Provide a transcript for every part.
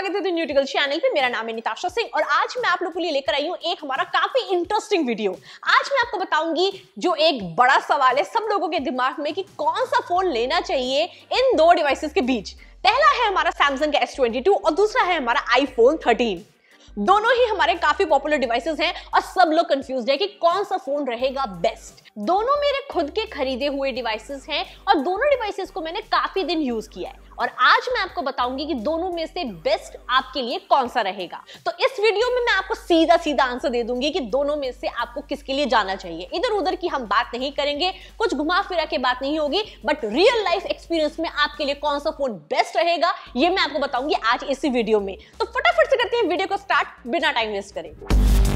स्वागत है न्यूटिकल चैनल पे मेरा नाम है निताशा सिंह और आज मैं आप लोगों के लिए लेकर आई हूँ एक हमारा काफी इंटरेस्टिंग वीडियो आज मैं आपको बताऊंगी जो एक बड़ा सवाल है सब लोगों के दिमाग में कि कौन सा फोन लेना चाहिए इन दो डिवाइसेस के बीच पहला है हमारा सैमसंग का एस और दूसरा है हमारा आईफोन थर्टीन दोनों ही हमारे काफी पॉपुलर डिवाइसेस हैं और सब लोग कंफ्यूज है कि कौन सा फोन रहेगा बेस्ट दोनों मेरे खुद के खरीदे हुए डिवाइसेस हैं और दोनों डिवाइसेस को मैंने काफी दिन यूज किया है और आज मैं आपको बताऊंगी कि दोनों में से बेस्ट आपके लिए कौन सा रहेगा तो इस वीडियो में मैं आपको सीधा सीधा आंसर दे दूंगी कि दोनों में से आपको किसके लिए जाना चाहिए इधर उधर की हम बात नहीं करेंगे कुछ घुमा फिरा के बात नहीं होगी बट रियल लाइफ एक्सपीरियंस में आपके लिए कौन सा फोन बेस्ट रहेगा ये मैं आपको बताऊंगी आज इसी वीडियो में तो फटाफट से करते हैं वीडियो को स्टार्ट बिना टाइम वेस्ट करें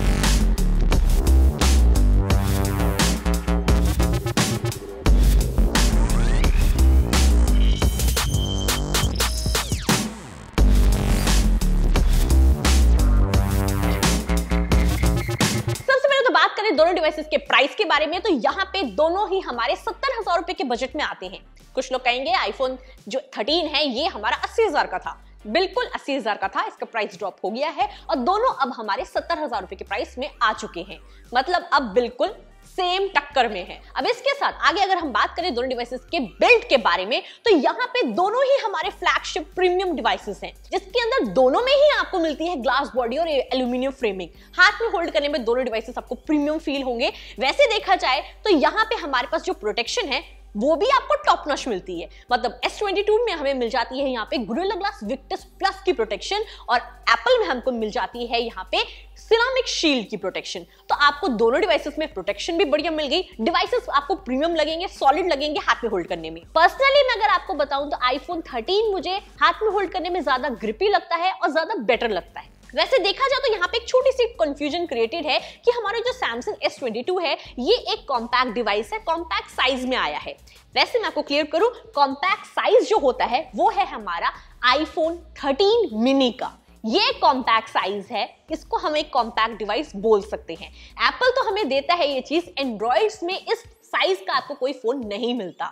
प्लस इसके प्राइस के बारे में तो यहाँ पे दोनों ही हमारे सत्तर हजार रुपए के बजट में आते हैं कुछ लोग कहेंगे आईफोन जो थर्टीन है ये हमारा अस्सी हजार का था बिल्कुल अस्सी हजार का था इसका प्राइस ड्रॉप हो गया है और दोनों अब हमारे सत्तर हजार रुपए के प्राइस में आ चुके हैं मतलब अब बिल्कुल सेम टक्कर में है अब इसके साथ आगे अगर हम बात करें दोनों डिवाइसेस के बिल्ट के बारे में तो यहाँ पे दोनों ही हमारे फ्लैगशिप प्रीमियम डिवाइसेस हैं जिसके अंदर दोनों में ही आपको मिलती है ग्लास बॉडी और एल्यूमिनियम फ्रेमिंग हाथ में होल्ड करने में दोनों डिवाइसेस आपको प्रीमियम फील होंगे वैसे देखा जाए तो यहाँ पे हमारे पास जो प्रोटेक्शन है वो भी आपको टॉप नॉच मिलती है मतलब एस में हमें मिल जाती है यहाँ पे गुरुला ग्लास विक्टस प्लस की प्रोटेक्शन और एप्पल में हमको मिल जाती है यहाँ पे सिरामिक शील्ड की प्रोटेक्शन तो आपको दोनों डिवाइसेस में प्रोटेक्शन भी बढ़िया मिल गई डिवाइसेस आपको प्रीमियम लगेंगे सॉलिड लगेंगे हाथ में होल्ड करने में पर्सनली मैं अगर आपको बताऊं तो आईफोन थर्टीन मुझे हाथ में होल्ड करने में ज्यादा ग्रिपी लगता है और ज्यादा बेटर लगता है वैसे देखा जाए तो यहाँ पे एक छोटी सी कंफ्यूजन क्रिएटेड है कि हमारे जो सैमसंग एस ट्वेंटी टू है ये एक कॉम्पैक्ट डिवाइस है कॉम्पैक्ट साइज में आया है वैसे मैं आपको क्लियर करूं कॉम्पैक्ट साइज जो होता है वो है हमारा आईफोन थर्टीन मिनी का ये कॉम्पैक्ट साइज है इसको हम एक कॉम्पैक्ट डिवाइस बोल सकते हैं एप्पल तो हमें देता है ये चीज एंड्रॉइड में इस साइज का आपको कोई फोन नहीं मिलता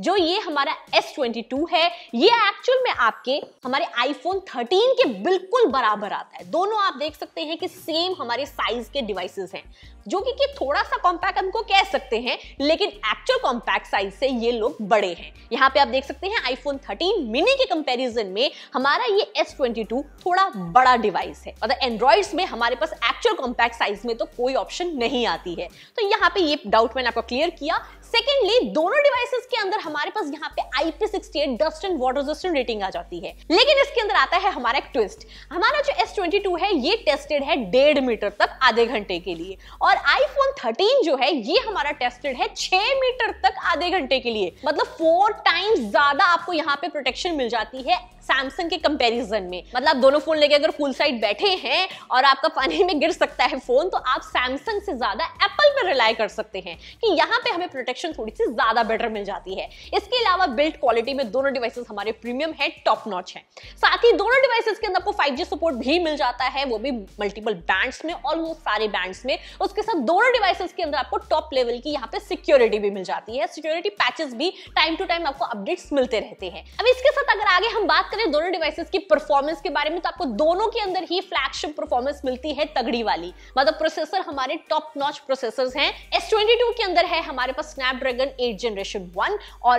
जो ये हमारा S22 है ये एक्चुअल में आपके हमारे iPhone 13 के बिल्कुल बराबर आता है दोनों आप देख सकते हैं कि सेम हमारे साइज के डिवाइसेस हैं जो कि, कि थोड़ा सा कॉम्पैक्ट हमको कह सकते हैं लेकिन एक्चुअल कॉम्पैक्ट साइज से ये लोग बड़े हैं यहाँ पे आप देख सकते हैं आईफोन 13 मिनी के कंपैरिजन में हमारा ये एस थोड़ा बड़ा डिवाइस है मतलब एंड्रॉइड्स में हमारे पास एक्चुअल कॉम्पैक्ट साइज में तो कोई ऑप्शन नहीं आती है तो यहाँ पे ये डाउट मैंने आपको क्लियर किया सेकेंडली दोनों डिवाइसेस के अंदर हमारे पास यहाँ पे IP sixty dust and water resistant rating आ जाती है लेकिन इसके अंदर आता है हमारा एक ट्विस्ट हमारा जो एस है ये टेस्टेड है डेढ़ मीटर तक आधे घंटे के लिए और आईफोन थर्टीन जो है ये हमारा टेस्टेड है छह मीटर तक आधे घंटे के लिए मतलब फोर टाइम्स ज्यादा आपको यहाँ पे प्रोटेक्शन मिल जाती है सैमसंग के कंपैरिजन में मतलब दोनों फोन लेके अगर फुल साइड बैठे हैं और आपका पानी में गिर सकता है फोन तो आप सैमसंग से ज्यादा एप्पल पर रिलाई कर सकते हैं कि यहाँ पे हमें प्रोटेक्शन थोड़ी सी ज्यादा बेटर मिल जाती है इसके अलावा बिल्ड क्वालिटी में दोनों डिवाइसेस हमारे प्रीमियम है टॉप नॉच है साथ ही दोनों डिवाइसेस के अंदर आपको फाइव सपोर्ट भी मिल जाता है वो भी मल्टीपल बैंड्स में ऑलमोस्ट सारे बैंड्स में उसके साथ दोनों डिवाइसेस के अंदर आपको टॉप लेवल की यहाँ पे सिक्योरिटी भी मिल जाती है सिक्योरिटी पैचेस भी टाइम टू टाइम आपको अपडेट्स मिलते रहते हैं अब इसके साथ अगर आगे हम बात करें दोनों डिवाइसेस की परफॉर्मेंस के बारे में तो आपको दोनों के अंदर ही फ्लैगशिप परफॉर्मेंस मिलती है तगड़ी वाली मतलब प्रोसेसर हमारे टॉप नॉच प्रोसेसर हैं एस के अंदर है हमारे पास स्नैपड्रैगन एट जनरेशन वन और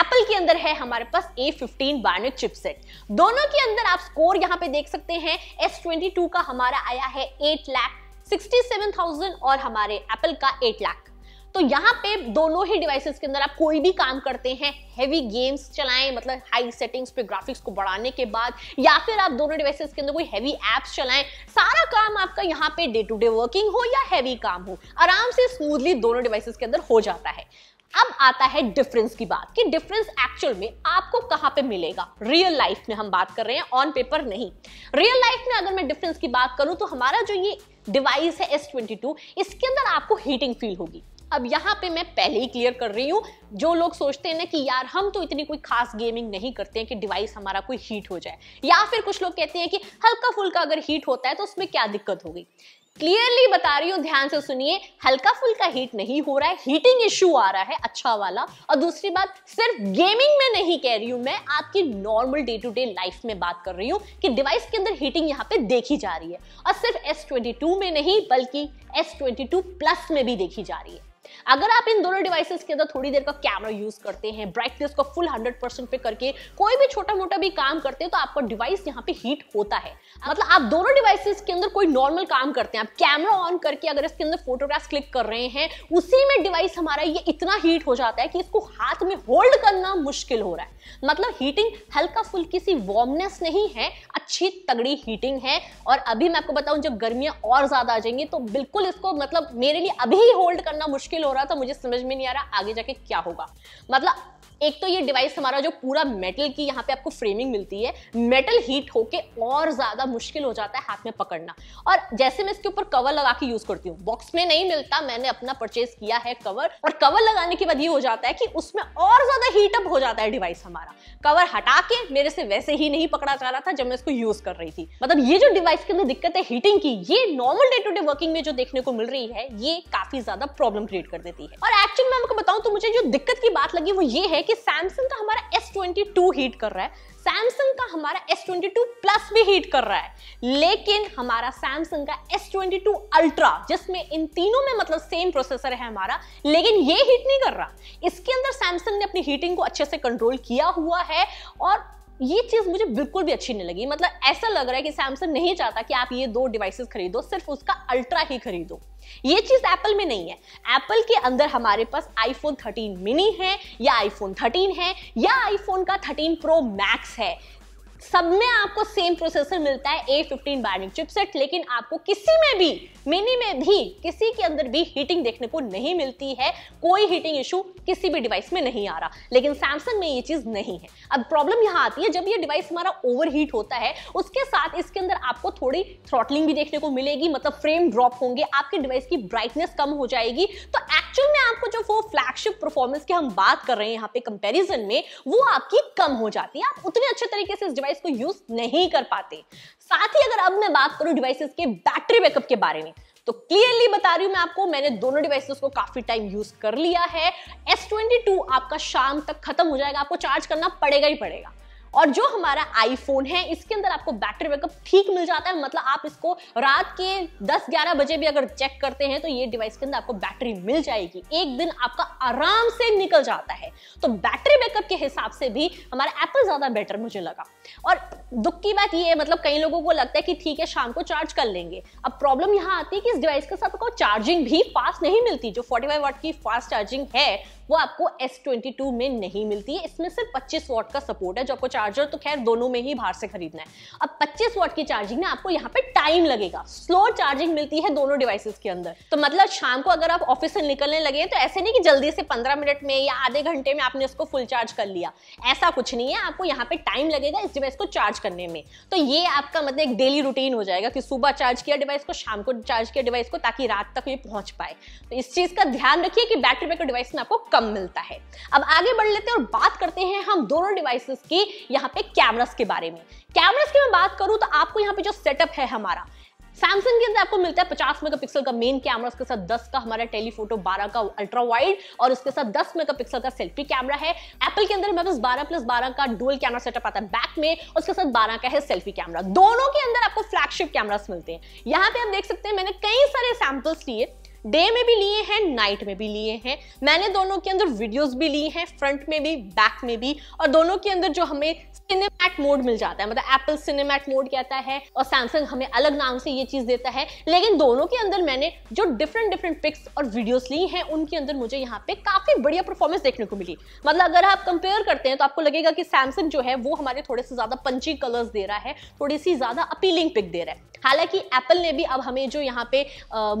एप्पल के अंदर है हमारे पास ए फिफ्टीन बायोनिक चिपसेट दोनों के अंदर आप स्कोर यहाँ पे देख सकते हैं एस ट्वेंटी टू का हमारा आया है eight lakh sixty seven thousand और हमारे एप्पल का एट लाख तो यहाँ पे दोनों ही डिवाइसेस के अंदर आप कोई भी काम करते हैं हैवी गेम्स चलाएं मतलब हाई सेटिंग्स पे ग्राफिक्स को बढ़ाने के बाद या फिर आप दोनों डिवाइसेस के अंदर कोई हैवी एप्स चलाएं सारा काम आपका यहाँ पे डे टू डे वर्किंग हो या हैवी काम हो आराम से स्मूथली दोनों डिवाइसेस के अंदर हो जाता है अब आता है डिफरेंस की बात कि डिफरेंस एक्चुअल में आपको कहां पे मिलेगा रियल लाइफ में हम बात कर रहे हैं ऑन पेपर नहीं रियल लाइफ में अगर मैं डिफरेंस की बात करूं तो हमारा जो ये डिवाइस है S22 इसके अंदर आपको हीटिंग फील होगी अब यहाँ पे मैं पहले ही क्लियर कर रही हूँ जो लोग सोचते हैं ना कि यार हम तो इतनी कोई खास गेमिंग नहीं करते हैं कि डिवाइस हमारा कोई हीट हो जाए या फिर कुछ लोग कहते हैं कि हल्का फुल्का अगर हीट होता है तो उसमें क्या दिक्कत होगी क्लियरली बता रही हूँ ध्यान से सुनिए हल्का फुल्का हीट नहीं हो रहा है हीटिंग इश्यू आ रहा है अच्छा वाला और दूसरी बात सिर्फ गेमिंग में नहीं कह रही हूँ मैं आपकी normal day to day life में बात कर रही हूँ कि डिवाइस के अंदर हीटिंग यहाँ पे देखी जा रही है और सिर्फ एस में नहीं बल्कि एस प्लस में भी देखी जा रही है अगर आप इन दोनों डिवाइसेस के अंदर थोड़ी देर का कैमरा यूज करते हैं ब्राइटनेस को फुल हंड्रेड परसेंट पे करके कोई भी छोटा मोटा भी काम करते हैं तो आपका डिवाइस यहाँ पे हीट होता है मतलब आप दोनों डिवाइसेस के अंदर कोई नॉर्मल काम करते हैं आप कैमरा ऑन करके अगर इसके अंदर फोटोग्राफ क्लिक कर रहे हैं उसी में डिवाइस हमारा ये इतना हीट हो जाता है कि इसको हाथ में होल्ड करना मुश्किल हो रहा है मतलब हीटिंग हल्का फुल किसी वार्मनेस नहीं है अच्छी तगड़ी हीटिंग है और अभी मैं आपको बताऊं जब गर्मियां और ज्यादा आ जाएंगी तो बिल्कुल इसको मतलब मेरे लिए अभी ही होल्ड करना मुश्किल मुश्किल हो रहा था मुझे समझ में नहीं आ रहा आगे जाके क्या होगा मतलब एक तो ये डिवाइस हमारा जो पूरा मेटल की यहाँ पे आपको फ्रेमिंग मिलती है मेटल हीट होके और ज्यादा मुश्किल हो जाता है हाथ में पकड़ना और जैसे मैं इसके ऊपर कवर लगा के यूज करती हूँ बॉक्स में नहीं मिलता मैंने अपना परचेज किया है कवर और कवर लगाने के बाद ये हो जाता है कि उसमें और ज्यादा हीटअप हो जाता है डिवाइस हमारा कवर हटा के मेरे से वैसे ही नहीं पकड़ा जा रहा था जब मैं इसको यूज कर रही थी मतलब ये जो डिवाइस के अंदर दिक्कत है हीटिंग की ये normal day to day working में जो देखने को मिल रही है ये काफी ज्यादा प्रॉब्लम क्रिएट कर देती है और एक्चुअली मैं आपको बताऊं तो मुझे जो दिक्कत की बात लगी वो ये है देखिए सैमसंग का हमारा एस ट्वेंटी टू हीट कर रहा है सैमसंग का हमारा एस ट्वेंटी टू प्लस भी हीट कर रहा है लेकिन हमारा सैमसंग का एस ट्वेंटी टू अल्ट्रा जिसमें इन तीनों में मतलब सेम प्रोसेसर है हमारा लेकिन ये हीट नहीं कर रहा इसके अंदर सैमसंग ने अपनी हीटिंग को अच्छे से कंट्रोल किया हुआ है और ये चीज़ मुझे बिल्कुल भी अच्छी नहीं लगी मतलब ऐसा लग रहा है कि सैमसंग नहीं चाहता कि आप ये दो डिवाइसेस खरीदो सिर्फ उसका अल्ट्रा ही खरीदो ये चीज़ एप्पल में नहीं है एप्पल के अंदर हमारे पास आईफोन 13 मिनी है या आईफोन 13 है या आईफोन का 13 प्रो मैक्स है सब में आपको सेम प्रोसेसर मिलता है ए फिफ्टीन बाइनिंग चिपसेट लेकिन आपको किसी में भी मिनी में भी किसी के अंदर भी हीटिंग देखने को नहीं मिलती है कोई हीटिंग इशू किसी भी डिवाइस में नहीं आ रहा लेकिन सैमसंग में ये चीज नहीं है अब प्रॉब्लम यहाँ आती है जब ये डिवाइस हमारा ओवर हीट होता है उसके साथ इसके अंदर आपको थोड़ी थ्रॉटलिंग भी देखने को मिलेगी मतलब फ्रेम ड्रॉप होंगे आपके डिवाइस की ब्राइटनेस कम हो जाएगी तो एक्चुअल में आपको जो वो फ्लैगशिप परफॉर्मेंस की हम बात कर रहे हैं यहाँ पे कंपैरिजन में वो आपकी कम हो जाती है आप उतने अच्छे तरीके से इस डिवाइस को यूज नहीं कर पाते साथ ही अगर अब मैं बात करूं डिवाइसेस के बैटरी बैकअप के बारे में तो क्लियरली बता रही हूं मैं आपको मैंने दोनों डिवाइसेस को काफी टाइम यूज कर लिया है S22 आपका शाम तक खत्म हो जाएगा आपको चार्ज करना पड़ेगा ही पड़ेगा और जो हमारा आईफोन है इसके अंदर आपको बैटरी बैकअप ठीक मिल जाता है मतलब आप इसको रात के 10-11 बजे भी अगर चेक करते हैं तो ये डिवाइस के अंदर आपको बैटरी मिल जाएगी एक दिन आपका आराम से निकल जाता है तो बैटरी बैकअप के हिसाब से भी हमारा एप्पल ज़्यादा बेटर मुझे लगा और दुख की बात ये मतलब कई लोगों को लगता है कि ठीक है शाम को चार्ज कर लेंगे अब प्रॉब्लम यहाँ आती है कि इस डिवाइस के साथ आपको चार्जिंग भी फास्ट नहीं मिलती जो फाइव वाट की फास्ट चार्जिंग है वो आपको टू में नहीं मिलती है इसमें सिर्फ पच्चीस वाट का सपोर्ट है जो आपको चार्जर तो खैर दोनों में ही बाहर से खरीदना है अब 25 वॉट की चार्जिंग में आपको यहाँ पे टाइम लगेगा स्लो चार्जिंग मिलती है दोनों डिवाइसेस के अंदर तो मतलब शाम को अगर आप ऑफिस से निकलने लगे तो ऐसे नहीं कि जल्दी से पंद्रह मिनट में या आधे घंटे में आपने उसको फुल चार्ज कर लिया ऐसा कुछ नहीं है आपको यहाँ पे टाइम लगेगा इस डिवाइस को चार्ज करने में तो ये आपका मतलब एक डेली रूटीन हो जाएगा कि सुबह चार्ज किया डिवाइस को शाम को चार्ज किया डिवाइस को ताकि रात तक ये पहुंच पाए तो इस चीज का ध्यान रखिए कि बैटरी बैकअप डिवाइस में आपको कम मिलता है अब आगे बढ़ लेते हैं और बात करते हैं हम दोनों डिवाइसेस की यहाँ पे कैमरास के बारे में कैमरास की मैं बात करूँ तो आपको यहाँ पे जो सेटअप है हमारा सैमसंग के अंदर आपको मिलता है 50 मेगापिक्सल का मेन कैमरा उसके साथ दस का हमारा टेलीफोटो बारह का अल्ट्रा वाइड और उसके साथ 10 मेगापिक्सल का सेल्फी कैमरा है एप्पल के अंदर हमारे बारह प्लस बारह का डुअल कैमरा सेटअप आता है बैक में उसके साथ बारह का है सेल्फी कैमरा दोनों के अंदर आपको फ्लैगशिप कैमरास मिलते हैं यहाँ पे आप देख सकते हैं मैंने कई सारे सैम्पल्स लिए डे में भी लिए हैं नाइट में भी लिए हैं मैंने दोनों के अंदर वीडियोस भी ली हैं फ्रंट में भी बैक में भी और दोनों के अंदर जो हमें सिनेमैट मोड मिल जाता है मतलब एप्पल सिनेमैट मोड कहता है और सैमसंग हमें अलग नाम से ये चीज देता है लेकिन दोनों के अंदर मैंने जो डिफरेंट डिफरेंट पिक्स और वीडियोस ली हैं उनके अंदर मुझे यहाँ पे काफी बढ़िया परफॉर्मेंस देखने को मिली मतलब अगर आप कंपेयर करते हैं तो आपको लगेगा कि सैमसंग जो है वो हमारे थोड़े से ज्यादा पंची कलर्स दे रहा है थोड़ी सी ज्यादा अपीलिंग पिक दे रहा है हालांकि एप्पल ने भी अब हमें जो यहाँ पे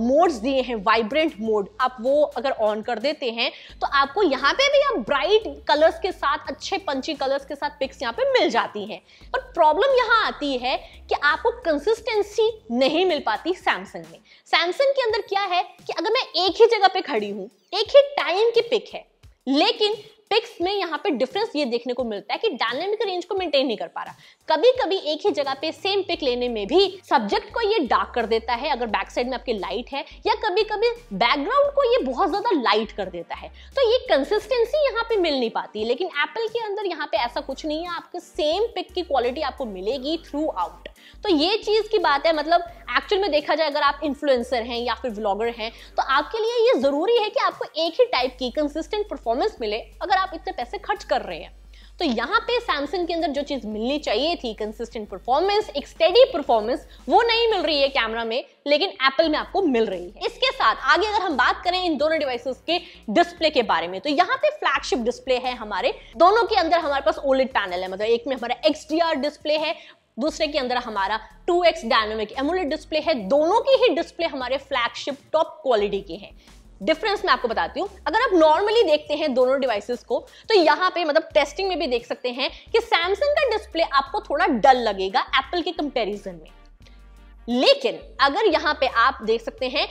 मोड्स दिए हैं वाइब्रेंट मोड आप वो अगर ऑन कर देते हैं तो आपको यहाँ पे भी आप ब्राइट कलर्स के साथ अच्छे पंची कलर्स के साथ पिक्स यहाँ पे मिल जाती हैं पर प्रॉब्लम यहाँ आती है कि आपको कंसिस्टेंसी नहीं मिल पाती सैमसंग में सैमसंग के अंदर क्या है कि अगर मैं एक ही जगह पे खड़ी हूँ एक ही टाइम की पिक है लेकिन पिक्स में यहाँ पे डिफरेंस ये देखने को मिलता है कि डायनेमिक रेंज को मेंटेन नहीं कर पा रहा कभी कभी एक ही जगह पे सेम पिक लेने में भी सब्जेक्ट को ये डार्क कर देता है अगर बैक साइड में आपकी लाइट है या कभी कभी बैकग्राउंड को ये बहुत ज्यादा लाइट कर देता है तो ये कंसिस्टेंसी यहाँ पे मिल नहीं पाती लेकिन एप्पल के अंदर यहाँ पे ऐसा कुछ नहीं है आपको सेम पिक की क्वालिटी आपको मिलेगी थ्रू आउट तो ये चीज की बात है मतलब एक्चुअल में देखा जाए अगर आप इन्फ्लुएंसर हैं या फिर ब्लॉगर हैं तो आपके लिए ये जरूरी है कि आपको एक ही टाइप की कंसिस्टेंट परफॉर्मेंस मिले अगर पर आप इतने पैसे खर्च कर रहे हैं तो यहाँ पे सैमसंग के अंदर जो चीज मिलनी चाहिए थी कंसिस्टेंट परफॉर्मेंस एक स्टेडी परफॉर्मेंस वो नहीं मिल रही है कैमरा में लेकिन एप्पल में आपको मिल रही है इसके साथ आगे अगर हम बात करें इन दोनों डिवाइसेस के डिस्प्ले के बारे में तो यहाँ पे फ्लैगशिप डिस्प्ले है हमारे दोनों के अंदर हमारे पास ओलिड पैनल है मतलब एक में हमारा एक्सडीआर डिस्प्ले है दूसरे के अंदर हमारा 2x एक्स डायनोमिक एमुलेट डिस्प्ले है दोनों की ही डिस्प्ले हमारे फ्लैगशिप टॉप क्वालिटी के हैं डिफरेंस मैं आपको बताती हूँ अगर आप नॉर्मली देखते हैं दोनों डिवाइसेस को तो यहाँ पे मतलब टेस्टिंग में भी देख सकते हैं कि सैमसंग का डिस्प्ले आपको थोड़ा डल लगेगा एप्पल के कंपेरिजन में लेकिन अगर यहाँ पे आप देख सकते हैं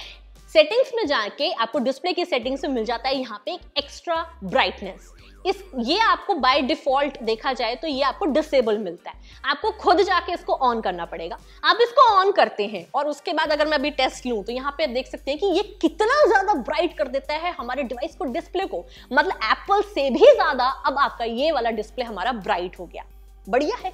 सेटिंग्स में जाके आपको डिस्प्ले की सेटिंग्स में मिल जाता है यहाँ पे एक एक्स्ट्रा ब्राइटनेस इस ये आपको बाय डिफॉल्ट देखा जाए तो ये आपको डिसेबल मिलता है आपको खुद जाके इसको ऑन करना पड़ेगा आप इसको ऑन करते हैं और उसके बाद अगर मैं अभी टेस्ट लूँ तो यहाँ पे आप देख सकते हैं कि ये कितना ज़्यादा ब्राइट कर देता है हमारे डिवाइस को डिस्प्ले को मतलब एप्पल से भी ज़्यादा अब आपका ये वाला डिस्प्ले हमारा ब्राइट हो गया बढ़िया है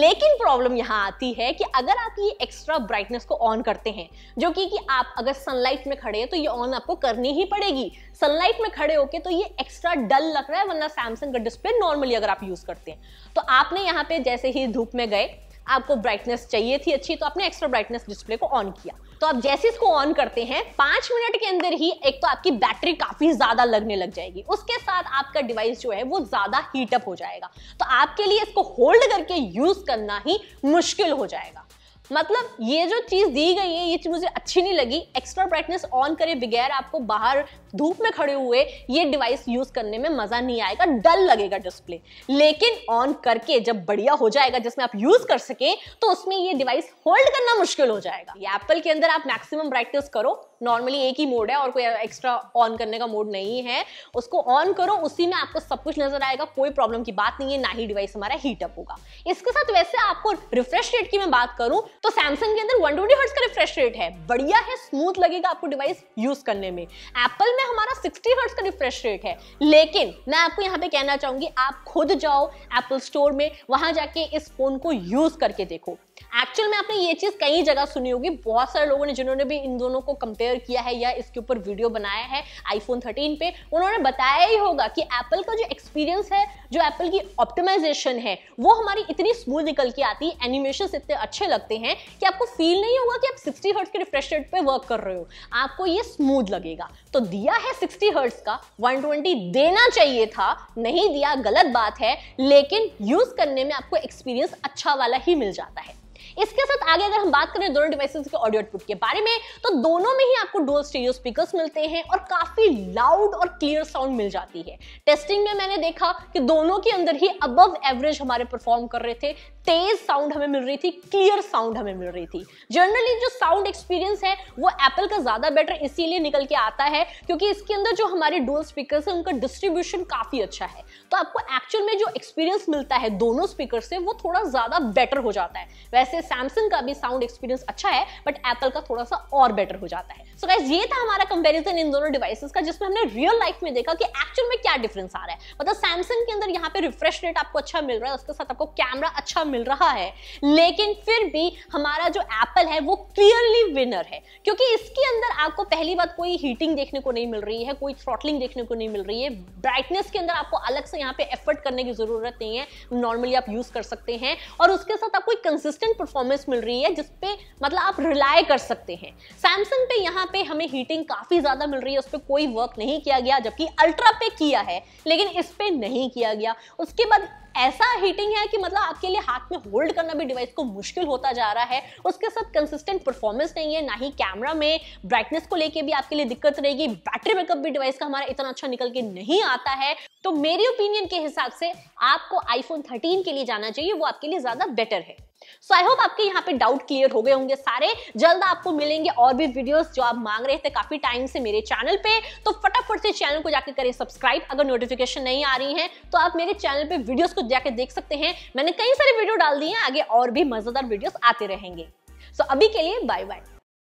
लेकिन प्रॉब्लम यहाँ आती है कि अगर आप ये एक्स्ट्रा ब्राइटनेस को ऑन करते हैं जो कि कि आप अगर सनलाइट में खड़े हैं तो ये ऑन आपको करनी ही पड़ेगी सनलाइट में खड़े होके तो ये एक्स्ट्रा डल लग रहा है वरना सैमसंग का डिस्प्ले नॉर्मली अगर आप यूज करते हैं तो आपने यहाँ पे जैसे ही धूप में गए आपको ब्राइटनेस चाहिए थी अच्छी तो आपने एक्स्ट्रा ब्राइटनेस डिस्प्ले को ऑन किया तो आप जैसे इसको ऑन करते हैं पांच मिनट के अंदर ही एक तो आपकी बैटरी काफी ज्यादा लगने लग जाएगी उसके साथ आपका डिवाइस जो है वो ज्यादा हीटअप हो जाएगा तो आपके लिए इसको होल्ड करके यूज करना ही मुश्किल हो जाएगा मतलब ये जो चीज़ दी गई है ये चीज़ मुझे अच्छी नहीं लगी एक्स्ट्रा ब्राइटनेस ऑन करे बगैर आपको बाहर धूप में खड़े हुए ये डिवाइस यूज़ करने में मज़ा नहीं आएगा डल लगेगा डिस्प्ले लेकिन ऑन करके जब बढ़िया हो जाएगा जिसमें आप यूज़ कर सकें तो उसमें ये डिवाइस होल्ड करना मुश्किल हो जाएगा एप्पल के अंदर आप मैक्सिमम ब्राइटनेस करो नॉर्मली एक ही मोड है और कोई एक्स्ट्रा ऑन करने का मोड नहीं है उसको ऑन करो उसी में आपको सब कुछ नजर आएगा कोई प्रॉब्लम की बात नहीं है ना ही डिवाइस हमारा हीटअप होगा इसके साथ वैसे आपको रिफ्रेश रेट की मैं बात करूं तो सैमसंग के अंदर वन ट्वेंटी हर्ट्स का रिफ्रेश रेट है बढ़िया है स्मूथ लगेगा आपको डिवाइस यूज करने में एप्पल में हमारा सिक्सटी हर्ट्स का रिफ्रेश रेट है लेकिन मैं आपको यहाँ पे कहना चाहूंगी आप खुद जाओ एप्पल स्टोर में वहां जाके इस फोन को यूज करके देखो एक्चुअल में आपने ये चीज कई जगह सुनी होगी बहुत सारे लोगों ने जिन्होंने भी इन दोनों को कंपेयर किया है या इसके ऊपर वीडियो बनाया है आईफोन 13 पे उन्होंने बताया ही होगा कि एप्पल का जो एक्सपीरियंस है जो एप्पल की ऑप्टिमाइजेशन है वो हमारी इतनी स्मूथ निकल के आती है एनिमेशन इतने अच्छे लगते हैं कि आपको फील नहीं होगा कि आप सिक्सटी हर्ट्स के रिफ्रेश रेट पर वर्क कर रहे हो आपको ये स्मूथ लगेगा तो दिया है सिक्सटी हर्ट्स का वन देना चाहिए था नहीं दिया गलत बात है लेकिन यूज करने में आपको एक्सपीरियंस अच्छा वाला ही मिल जाता है इसके साथ आगे अगर हम बात करें दोनों डिवाइसेस के ऑडियो आउटपुट के बारे में तो दोनों में ही आपको डोल स्टीरियो स्पीकर्स मिलते हैं और काफी लाउड और क्लियर साउंड मिल जाती है टेस्टिंग में मैंने देखा कि दोनों के अंदर ही अबव एवरेज हमारे परफॉर्म कर रहे थे तेज साउंड हमें मिल रही थी क्लियर साउंड हमें मिल रही थी जनरली जो साउंड एक्सपीरियंस है वो एप्पल का ज्यादा बेटर इसीलिए निकल के आता है क्योंकि इसके अंदर जो हमारे डोल स्पीकर है उनका डिस्ट्रीब्यूशन काफी अच्छा है तो आपको एक्चुअल में जो एक्सपीरियंस मिलता है दोनों स्पीकर से वो थोड़ा ज्यादा बेटर हो जाता है वैसे सैमसंग का भी साउंड एक्सपीरियंस अच्छा है बट एप्पल का थोड़ा सा और बेटर हो जाता है सो so guys, ये था हमारा कंपेरिजन इन दोनों डिवाइसेस का जिसमें हमने रियल लाइफ में देखा कि एक्चुअल में क्या डिफरेंस आ रहा है मतलब सैमसंग के अंदर यहाँ पे रिफ्रेश रेट आपको अच्छा मिल रहा है उसके साथ आपको कैमरा अच्छा मिल रहा है लेकिन फिर भी हमारा जो एप्पल है वो क्लियरली विनर है क्योंकि इसके अंदर आपको पहली बात कोई हीटिंग देखने को नहीं मिल रही है कोई थ्रॉटलिंग देखने को नहीं मिल रही है ब्राइटनेस के अंदर आपको अलग से यहाँ पे एफर्ट करने की जरूरत नहीं है नॉर्मली आप यूज कर सकते हैं और उसके साथ आप कोई कंसिस्टेंट परफॉर्मेंस मिल रही है जिसपे मतलब आप रिलाई कर सकते हैं सैमसंग पे यहाँ पे हमें हीटिंग काफ़ी ज़्यादा मिल रही है उस पर कोई वर्क नहीं किया गया जबकि अल्ट्रा पे किया है लेकिन इस पर नहीं किया गया उसके बाद ऐसा हीटिंग है कि मतलब आपके लिए हाथ में होल्ड करना भी डिवाइस को मुश्किल होता जा रहा है उसके साथ कंसिस्टेंट परफॉर्मेंस नहीं है ना ही कैमरा में ब्राइटनेस को लेके भी आपके लिए दिक्कत रहेगी बैटरी बैकअप भी डिवाइस का हमारा इतना अच्छा निकल के नहीं आता है तो मेरी ओपिनियन के हिसाब से आपको आईफोन थर्टीन के लिए जाना चाहिए वो आपके लिए ज्यादा बेटर है सो आई होप आपके यहाँ पे डाउट क्लियर हो गए होंगे सारे जल्द आपको मिलेंगे और भी वीडियोस जो आप मांग रहे थे काफी टाइम से मेरे चैनल पे तो फटाफट से चैनल को जाके करें सब्सक्राइब अगर नोटिफिकेशन नहीं आ रही है तो आप मेरे चैनल पे वीडियोस को जाके देख सकते हैं मैंने कई सारे वीडियो डाल दिए हैं आगे और भी मजेदार वीडियोस आते रहेंगे सो so, अभी के लिए बाय बाय